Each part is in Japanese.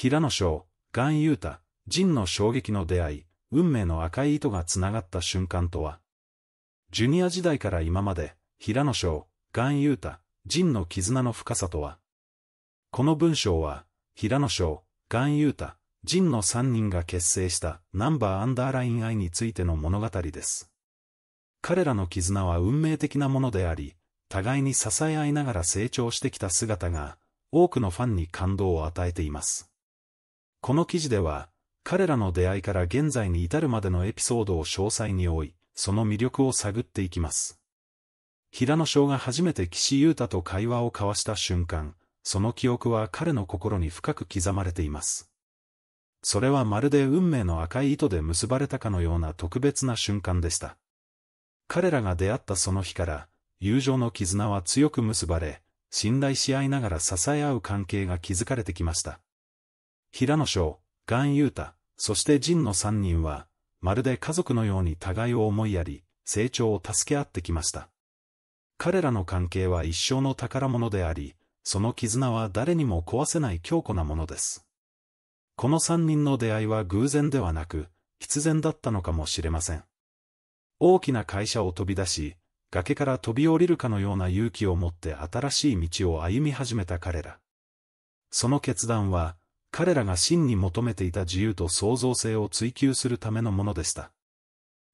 平野翔、岩優太、仁の衝撃の出会い、運命の赤い糸が繋がった瞬間とは。ジュニア時代から今まで、平野翔、岩優太、仁の絆の深さとは。この文章は、平野翔、岩優太、仁の3人が結成したナンバーアンダーライン愛についての物語です。彼らの絆は運命的なものであり、互いに支え合いながら成長してきた姿が、多くのファンに感動を与えています。この記事では、彼らの出会いから現在に至るまでのエピソードを詳細に追い、その魅力を探っていきます。平野翔が初めて岸優太と会話を交わした瞬間、その記憶は彼の心に深く刻まれています。それはまるで運命の赤い糸で結ばれたかのような特別な瞬間でした。彼らが出会ったその日から、友情の絆は強く結ばれ、信頼し合いながら支え合う関係が築かれてきました。平野翔、岩優太、そして仁の3人は、まるで家族のように互いを思いやり、成長を助け合ってきました。彼らの関係は一生の宝物であり、その絆は誰にも壊せない強固なものです。この3人の出会いは偶然ではなく、必然だったのかもしれません。大きな会社を飛び出し、崖から飛び降りるかのような勇気を持って新しい道を歩み始めた彼ら。その決断は、彼らが真に求めていた自由と創造性を追求するためのものでした。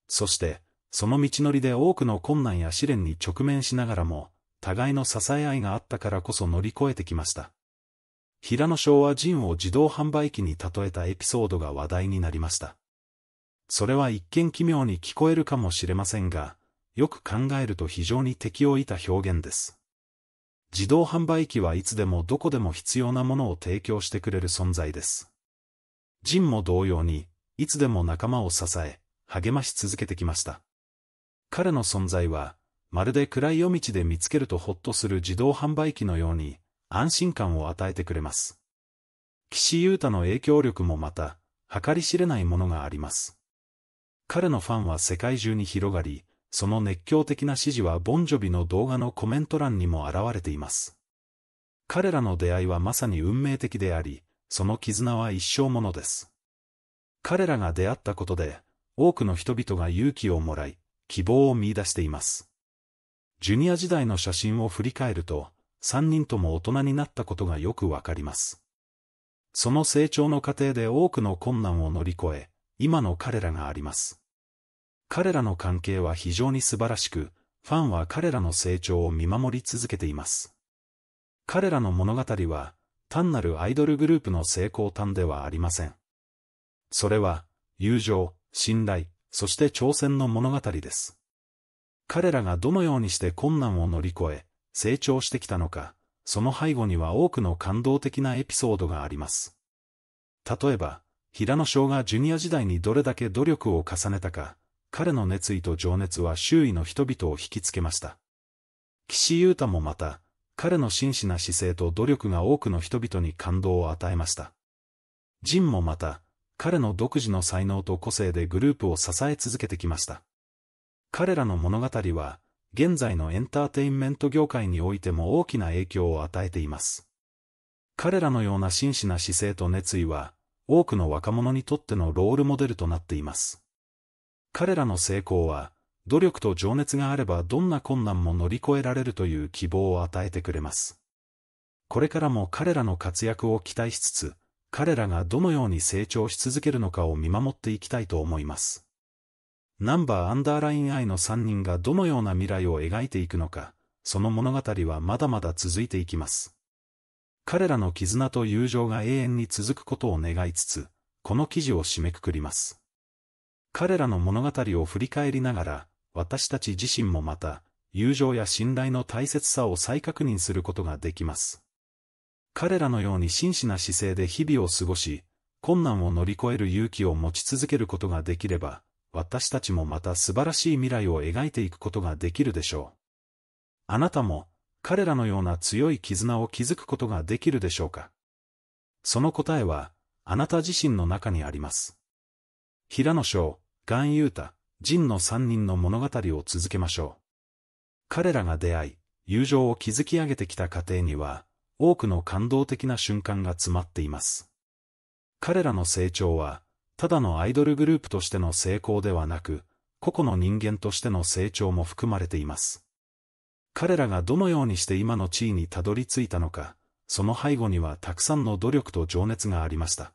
そして、その道のりで多くの困難や試練に直面しながらも、互いの支え合いがあったからこそ乗り越えてきました。平野翔はジンを自動販売機に例えたエピソードが話題になりました。それは一見奇妙に聞こえるかもしれませんが、よく考えると非常に適応いた表現です。自動販売機はいつでもどこでも必要なものを提供してくれる存在です。ジンも同様に、いつでも仲間を支え、励まし続けてきました。彼の存在は、まるで暗い夜道で見つけるとホッとする自動販売機のように、安心感を与えてくれます。岸優太の影響力もまた、計り知れないものがあります。彼のファンは世界中に広がり、その熱狂的な支持はボンジョビの動画のコメント欄にも現れています。彼らの出会いはまさに運命的であり、その絆は一生ものです。彼らが出会ったことで、多くの人々が勇気をもらい、希望を見出しています。ジュニア時代の写真を振り返ると、3人とも大人になったことがよくわかります。その成長の過程で多くの困難を乗り越え、今の彼らがあります。彼らの関係は非常に素晴らしく、ファンは彼らの成長を見守り続けています。彼らの物語は、単なるアイドルグループの成功端ではありません。それは、友情、信頼、そして挑戦の物語です。彼らがどのようにして困難を乗り越え、成長してきたのか、その背後には多くの感動的なエピソードがあります。例えば、平野翔がジュニア時代にどれだけ努力を重ねたか、彼の熱意と情熱は周囲の人々を引きつけました。岸優太もまた、彼の真摯な姿勢と努力が多くの人々に感動を与えました。ジンもまた、彼の独自の才能と個性でグループを支え続けてきました。彼らの物語は、現在のエンターテインメント業界においても大きな影響を与えています。彼らのような真摯な姿勢と熱意は、多くの若者にとってのロールモデルとなっています。彼らの成功は、努力と情熱があればどんな困難も乗り越えられるという希望を与えてくれます。これからも彼らの活躍を期待しつつ、彼らがどのように成長し続けるのかを見守っていきたいと思います。ナンバーアンダーライン I の3人がどのような未来を描いていくのか、その物語はまだまだ続いていきます。彼らの絆と友情が永遠に続くことを願いつつ、この記事を締めくくります。彼らの物語を振り返りながら、私たち自身もまた、友情や信頼の大切さを再確認することができます。彼らのように真摯な姿勢で日々を過ごし、困難を乗り越える勇気を持ち続けることができれば、私たちもまた素晴らしい未来を描いていくことができるでしょう。あなたも、彼らのような強い絆を築くことができるでしょうかその答えは、あなた自身の中にあります。平野翔ガン・ユータ、ジンの三人の物語を続けましょう。彼らが出会い、友情を築き上げてきた過程には、多くの感動的な瞬間が詰まっています。彼らの成長は、ただのアイドルグループとしての成功ではなく、個々の人間としての成長も含まれています。彼らがどのようにして今の地位にたどり着いたのか、その背後にはたくさんの努力と情熱がありました。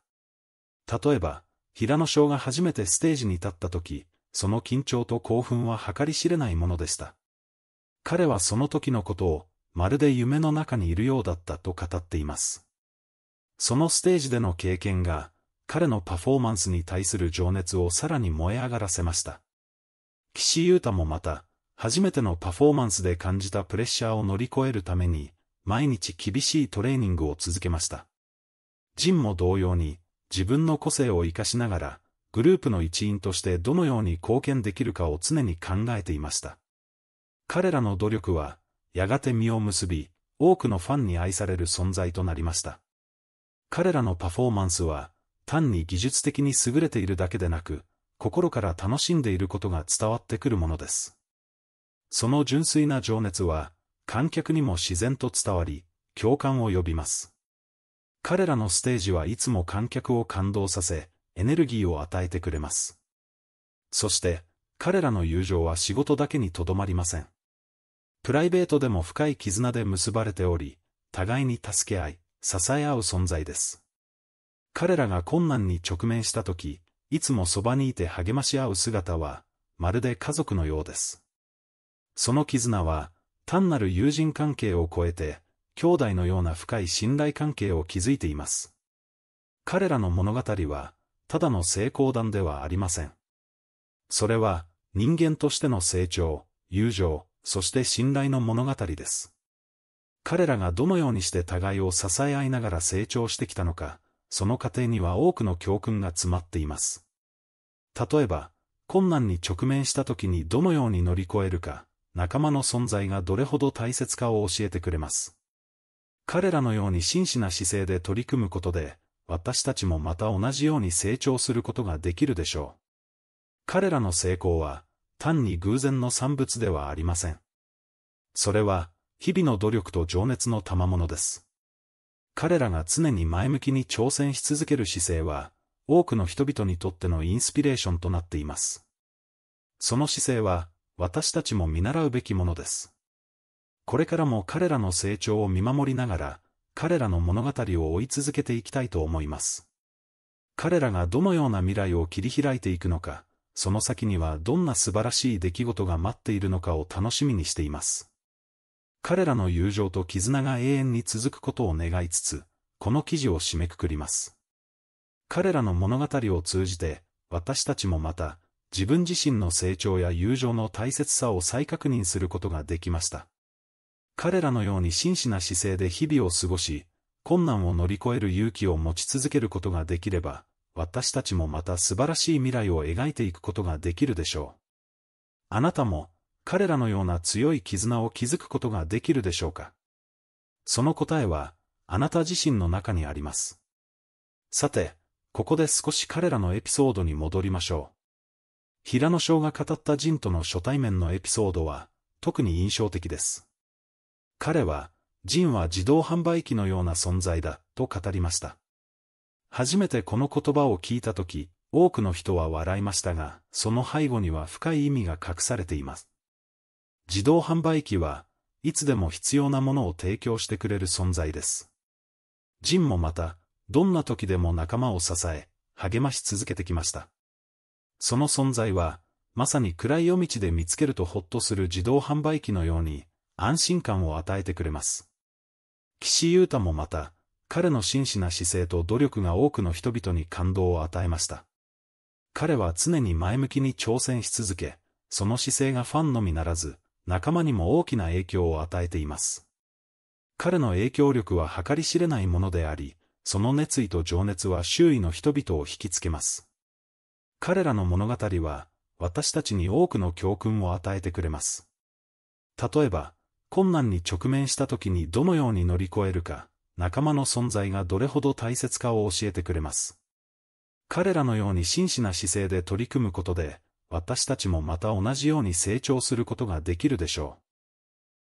例えば、平野翔が初めてステージに立った時、その緊張と興奮は計り知れないものでした。彼はその時のことを、まるで夢の中にいるようだったと語っています。そのステージでの経験が、彼のパフォーマンスに対する情熱をさらに燃え上がらせました。岸優太もまた、初めてのパフォーマンスで感じたプレッシャーを乗り越えるために、毎日厳しいトレーニングを続けました。ジンも同様に、自分の個性を活かしながら、グループの一員としてどのように貢献できるかを常に考えていました。彼らの努力は、やがて実を結び、多くのファンに愛される存在となりました。彼らのパフォーマンスは、単に技術的に優れているだけでなく、心から楽しんでいることが伝わってくるものです。その純粋な情熱は、観客にも自然と伝わり、共感を呼びます。彼らのステージはいつも観客を感動させ、エネルギーを与えてくれます。そして、彼らの友情は仕事だけにとどまりません。プライベートでも深い絆で結ばれており、互いに助け合い、支え合う存在です。彼らが困難に直面したとき、いつもそばにいて励まし合う姿は、まるで家族のようです。その絆は、単なる友人関係を超えて、兄弟のような深い信頼関係を築いています。彼らの物語は、ただの成功談ではありません。それは、人間としての成長、友情、そして信頼の物語です。彼らがどのようにして互いを支え合いながら成長してきたのか、その過程には多くの教訓が詰まっています。例えば、困難に直面した時にどのように乗り越えるか、仲間の存在がどれほど大切かを教えてくれます。彼らのように真摯な姿勢で取り組むことで、私たちもまた同じように成長することができるでしょう。彼らの成功は、単に偶然の産物ではありません。それは、日々の努力と情熱の賜物です。彼らが常に前向きに挑戦し続ける姿勢は、多くの人々にとってのインスピレーションとなっています。その姿勢は、私たちも見習うべきものです。これからも彼らの成長を見守りながら、彼らの物語を追い続けていきたいと思います。彼らがどのような未来を切り開いていくのか、その先にはどんな素晴らしい出来事が待っているのかを楽しみにしています。彼らの友情と絆が永遠に続くことを願いつつ、この記事を締めくくります。彼らの物語を通じて、私たちもまた、自分自身の成長や友情の大切さを再確認することができました。彼らのように真摯な姿勢で日々を過ごし、困難を乗り越える勇気を持ち続けることができれば、私たちもまた素晴らしい未来を描いていくことができるでしょう。あなたも、彼らのような強い絆を築くことができるでしょうかその答えは、あなた自身の中にあります。さて、ここで少し彼らのエピソードに戻りましょう。平野翔が語ったジンとの初対面のエピソードは、特に印象的です。彼は、ジンは自動販売機のような存在だ、と語りました。初めてこの言葉を聞いたとき、多くの人は笑いましたが、その背後には深い意味が隠されています。自動販売機は、いつでも必要なものを提供してくれる存在です。ジンもまた、どんな時でも仲間を支え、励まし続けてきました。その存在は、まさに暗い夜道で見つけるとホッとする自動販売機のように、安心感を与えてくれます。岸優太もまた、彼の真摯な姿勢と努力が多くの人々に感動を与えました。彼は常に前向きに挑戦し続け、その姿勢がファンのみならず、仲間にも大きな影響を与えています。彼の影響力は計り知れないものであり、その熱意と情熱は周囲の人々を引きつけます。彼らの物語は、私たちに多くの教訓を与えてくれます。例えば、困難に直面した時にどのように乗り越えるか、仲間の存在がどれほど大切かを教えてくれます。彼らのように真摯な姿勢で取り組むことで、私たちもまた同じように成長することができるでしょう。